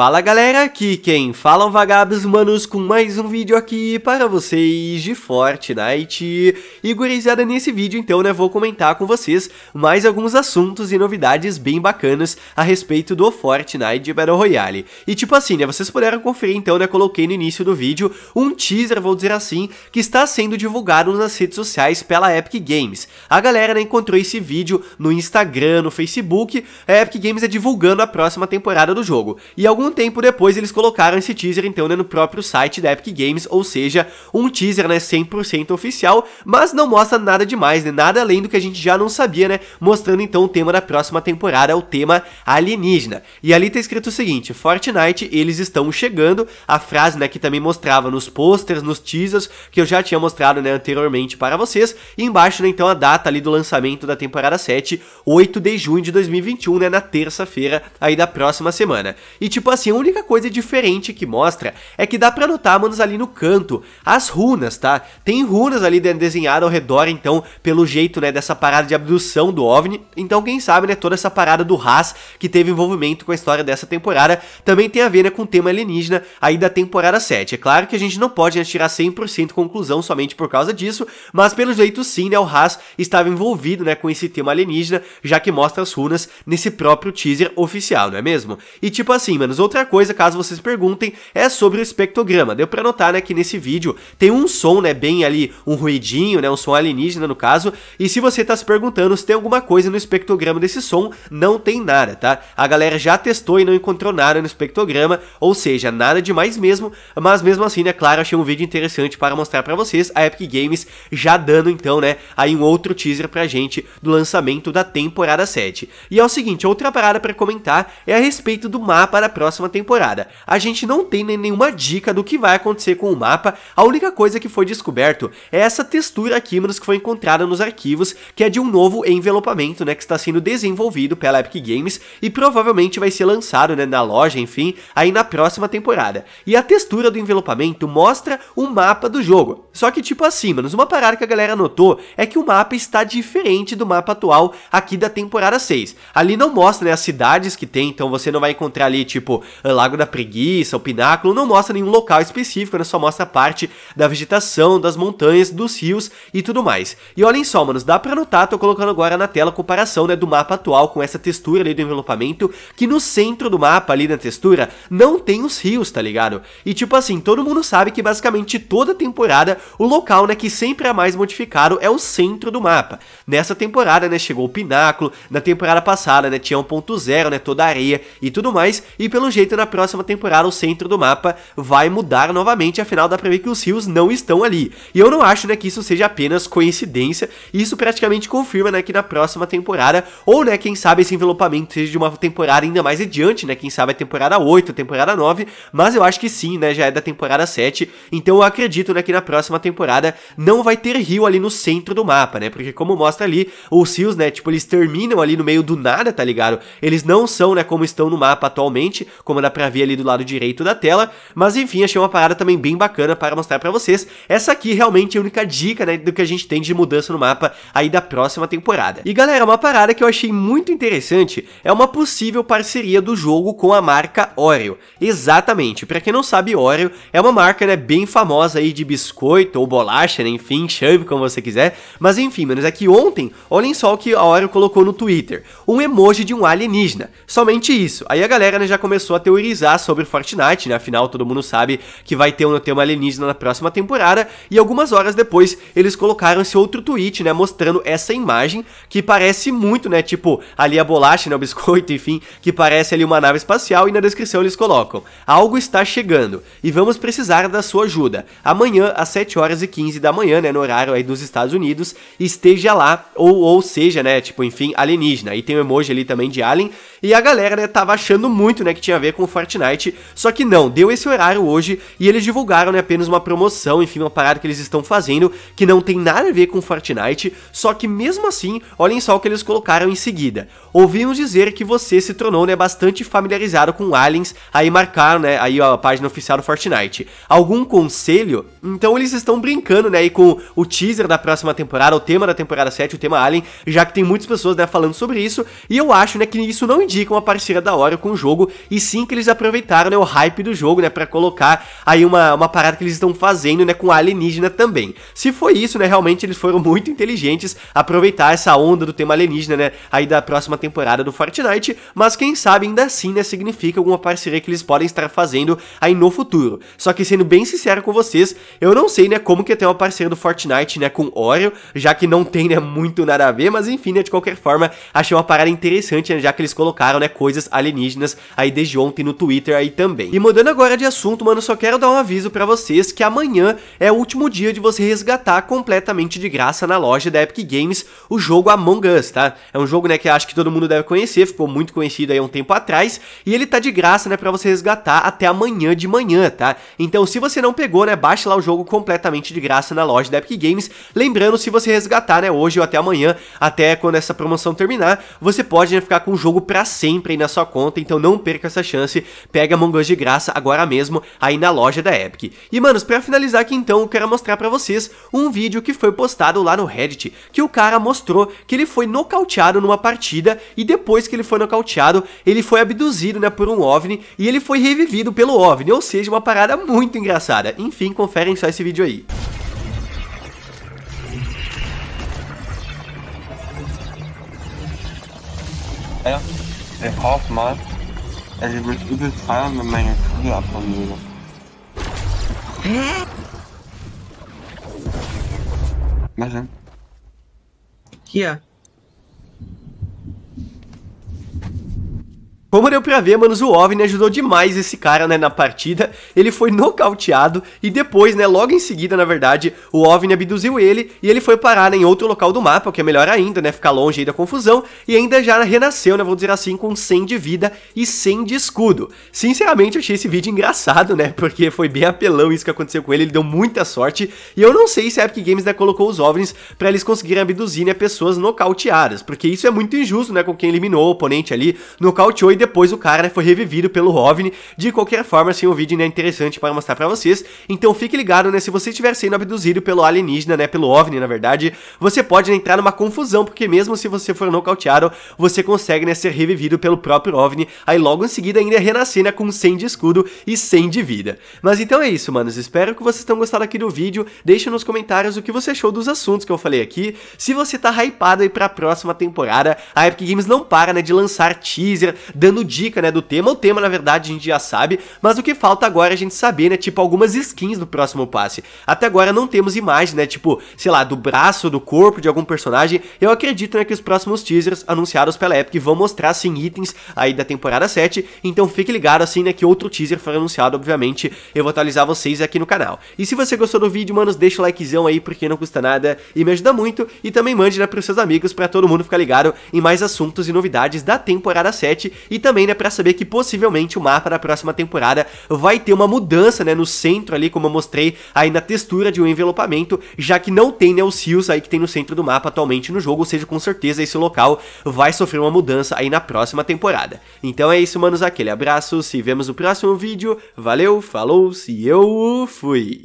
Fala galera, aqui quem fala é Vagabos Humanos com mais um vídeo aqui para vocês de Fortnite. E gurizada, nesse vídeo então né, vou comentar com vocês mais alguns assuntos e novidades bem bacanas a respeito do Fortnite Battle Royale. E tipo assim né, vocês puderam conferir então né, coloquei no início do vídeo um teaser, vou dizer assim, que está sendo divulgado nas redes sociais pela Epic Games. A galera né, encontrou esse vídeo no Instagram, no Facebook, a Epic Games é divulgando a próxima temporada do jogo. E alguns tempo depois eles colocaram esse teaser então né, no próprio site da Epic Games, ou seja, um teaser né, 100% oficial, mas não mostra nada demais, né, nada além do que a gente já não sabia, né, mostrando então o tema da próxima temporada, o tema alienígena. E ali tá escrito o seguinte, Fortnite, eles estão chegando, a frase né, que também mostrava nos posters, nos teasers, que eu já tinha mostrado né, anteriormente para vocês, e embaixo né, então a data ali do lançamento da temporada 7, 8 de junho de 2021, né, na terça-feira aí da próxima semana. E tipo assim, assim, a única coisa diferente que mostra é que dá pra notar, manos, ali no canto, as runas, tá? Tem runas ali desenhadas ao redor, então, pelo jeito, né, dessa parada de abdução do OVNI. Então, quem sabe, né, toda essa parada do Haas, que teve envolvimento com a história dessa temporada, também tem a ver, né, com o tema alienígena aí da temporada 7. É claro que a gente não pode né, tirar 100% conclusão somente por causa disso, mas pelo jeito sim, né, o Haas estava envolvido, né, com esse tema alienígena, já que mostra as runas nesse próprio teaser oficial, não é mesmo? E tipo assim, manos, Outra coisa, caso vocês perguntem, é sobre o espectrograma. Deu para notar, né, que nesse vídeo tem um som, né, bem ali, um ruidinho, né, um som alienígena no caso, e se você tá se perguntando se tem alguma coisa no espectrograma desse som, não tem nada, tá? A galera já testou e não encontrou nada no espectrograma, ou seja, nada demais mesmo, mas mesmo assim, né, claro, achei um vídeo interessante para mostrar para vocês, a Epic Games já dando então, né, aí um outro teaser pra gente do lançamento da temporada 7. E é o seguinte, outra parada para comentar é a respeito do mapa da próxima próxima temporada. A gente não tem nenhuma dica do que vai acontecer com o mapa, a única coisa que foi descoberto é essa textura aqui Kimanos que foi encontrada nos arquivos, que é de um novo envelopamento, né, que está sendo desenvolvido pela Epic Games e provavelmente vai ser lançado, né, na loja, enfim, aí na próxima temporada. E a textura do envelopamento mostra o mapa do jogo. Só que tipo assim, manos, uma parada que a galera notou é que o mapa está diferente do mapa atual aqui da temporada 6. Ali não mostra, né, as cidades que tem, então você não vai encontrar ali, tipo, eh, Lago da Preguiça, o Pináculo, não mostra nenhum local específico, né? Só mostra parte da vegetação, das montanhas, dos rios e tudo mais. E olhem só, manos, dá pra notar, tô colocando agora na tela a comparação, né, do mapa atual com essa textura ali do envelopamento, que no centro do mapa ali na textura não tem os rios, tá ligado? E tipo assim, todo mundo sabe que basicamente toda temporada o local, né, que sempre é mais modificado é o centro do mapa. Nessa temporada, né, chegou o Pináculo, na temporada passada, né, tinha 1.0, né, toda a areia e tudo mais, e pelo jeito na próxima temporada o centro do mapa vai mudar novamente, afinal dá pra ver que os rios não estão ali. E eu não acho né, que isso seja apenas coincidência, isso praticamente confirma né, que na próxima temporada, ou né, quem sabe esse envelopamento seja de uma temporada ainda mais adiante, né, quem sabe a temporada 8, temporada 9, mas eu acho que sim, né, já é da temporada 7, então eu acredito né, que na próxima temporada não vai ter rio ali no centro do mapa, né, porque como mostra ali, os rios, né, tipo, eles terminam ali no meio do nada, tá ligado? Eles não são, né, como estão no mapa atualmente, como dá pra ver ali do lado direito da tela. Mas enfim, achei uma parada também bem bacana para mostrar pra vocês. Essa aqui realmente é a única dica, né, do que a gente tem de mudança no mapa aí da próxima temporada. E galera, uma parada que eu achei muito interessante é uma possível parceria do jogo com a marca Oreo. Exatamente, pra quem não sabe, Oreo é uma marca, né, bem famosa aí de biscoito ou bolacha, né, enfim, chame como você quiser. Mas enfim, mas é que ontem, olhem só o que a Oreo colocou no Twitter. Um emoji de um alienígena. Somente isso. Aí a galera, né, já começou começou a teorizar sobre Fortnite, né? Afinal, todo mundo sabe que vai ter um tema alienígena na próxima temporada. E algumas horas depois, eles colocaram esse outro tweet, né? Mostrando essa imagem que parece muito, né? Tipo, ali a bolacha, né? O biscoito, enfim, que parece ali uma nave espacial. E na descrição eles colocam: Algo está chegando e vamos precisar da sua ajuda. Amanhã, às 7 horas e 15 da manhã, né? No horário aí dos Estados Unidos, esteja lá, ou, ou seja, né? Tipo, enfim, alienígena. E tem um emoji ali também de alien. E a galera, né, tava achando muito, né, que tinha a ver com o Fortnite, só que não, deu esse horário hoje e eles divulgaram, né, apenas uma promoção, enfim, uma parada que eles estão fazendo que não tem nada a ver com o Fortnite, só que mesmo assim, olhem só o que eles colocaram em seguida. Ouvimos dizer que você se tornou, né, bastante familiarizado com aliens, aí marcaram, né, aí ó, a página oficial do Fortnite. Algum conselho? Então eles estão brincando, né, aí com o teaser da próxima temporada, o tema da temporada 7, o tema Alien, já que tem muitas pessoas, né, falando sobre isso, e eu acho, né, que isso não indicam uma parceria da hora com o jogo, e sim que eles aproveitaram né, o hype do jogo, né, para colocar aí uma, uma parada que eles estão fazendo, né, com alienígena também. Se foi isso, né, realmente eles foram muito inteligentes aproveitar essa onda do tema alienígena, né, aí da próxima temporada do Fortnite, mas quem sabe ainda assim, né, significa alguma parceria que eles podem estar fazendo aí no futuro. Só que sendo bem sincero com vocês, eu não sei, né, como que tem uma parceria do Fortnite, né, com Oreo, já que não tem, né, muito nada a ver, mas enfim, né, de qualquer forma, achei uma parada interessante, né, já que eles colocaram colocaram, né, coisas alienígenas aí desde ontem no Twitter aí também. E mudando agora de assunto, mano, só quero dar um aviso para vocês que amanhã é o último dia de você resgatar completamente de graça na loja da Epic Games o jogo Among Us, tá? É um jogo, né, que acho que todo mundo deve conhecer, ficou muito conhecido aí há um tempo atrás, e ele tá de graça, né, para você resgatar até amanhã de manhã, tá? Então, se você não pegou, né, baixa lá o jogo completamente de graça na loja da Epic Games, lembrando, se você resgatar, né, hoje ou até amanhã, até quando essa promoção terminar, você pode né, ficar com o jogo pra sempre aí na sua conta, então não perca essa chance, pega Among Us de graça agora mesmo aí na loja da Epic. E manos, para finalizar aqui então, eu quero mostrar para vocês um vídeo que foi postado lá no Reddit, que o cara mostrou que ele foi nocauteado numa partida e depois que ele foi nocauteado, ele foi abduzido, né, por um OVNI e ele foi revivido pelo OVNI, ou seja, uma parada muito engraçada. Enfim, conferem só esse vídeo aí. É. Der mal. also ich würde übel feiern, wenn meine Krüge abhauen würde. Hä? Was denn? Hier. Como deu pra ver, manos, o OVNI né, ajudou demais esse cara, né, na partida. Ele foi nocauteado e depois, né, logo em seguida, na verdade, o OVNI abduziu ele e ele foi parar né, em outro local do mapa, o que é melhor ainda, né, ficar longe aí da confusão, e ainda já renasceu, né, vou dizer assim, com 100 de vida e 100 de escudo. Sinceramente, achei esse vídeo engraçado, né, porque foi bem apelão isso que aconteceu com ele, ele deu muita sorte, e eu não sei se a Epic Games, né, colocou os OVNIs pra eles conseguirem abduzir, né, pessoas nocauteadas, porque isso é muito injusto, né, com quem eliminou o oponente ali, nocauteou e depois o cara né, foi revivido pelo OVNI. De qualquer forma, assim, o vídeo ainda é interessante para mostrar para vocês. Então fique ligado, né? Se você estiver sendo abduzido pelo alienígena, né? Pelo OVNI, na verdade, você pode né, entrar numa confusão, porque mesmo se você for nocauteado, você consegue né, ser revivido pelo próprio OVNI. Aí logo em seguida ainda é renascer né, com 100 de escudo e 100 de vida. Mas então é isso, manos. Espero que vocês tenham gostado aqui do vídeo. Deixe nos comentários o que você achou dos assuntos que eu falei aqui. Se você tá hypado aí pra próxima temporada, a Epic Games não para, né, de lançar teaser, dando dando dica, né, do tema. O tema, na verdade, a gente já sabe, mas o que falta agora é a gente saber, né, tipo, algumas skins do próximo passe. Até agora não temos imagem, né, tipo, sei lá, do braço, do corpo de algum personagem. Eu acredito, né, que os próximos teasers anunciados pela Epic vão mostrar, sim, itens aí da temporada 7. Então fique ligado, assim, né, que outro teaser foi anunciado, obviamente. Eu vou atualizar vocês aqui no canal. E se você gostou do vídeo, manos, deixa o likezão aí, porque não custa nada e me ajuda muito. E também mande, né, pros seus amigos, pra todo mundo ficar ligado em mais assuntos e novidades da temporada 7 e também, né, pra saber que possivelmente o mapa da próxima temporada vai ter uma mudança, né, no centro ali, como eu mostrei aí na textura de um envelopamento, já que não tem, né, os rios aí que tem no centro do mapa atualmente no jogo, ou seja, com certeza esse local vai sofrer uma mudança aí na próxima temporada. Então é isso, manos, aquele abraço, se vemos no próximo vídeo, valeu, falou, se eu fui!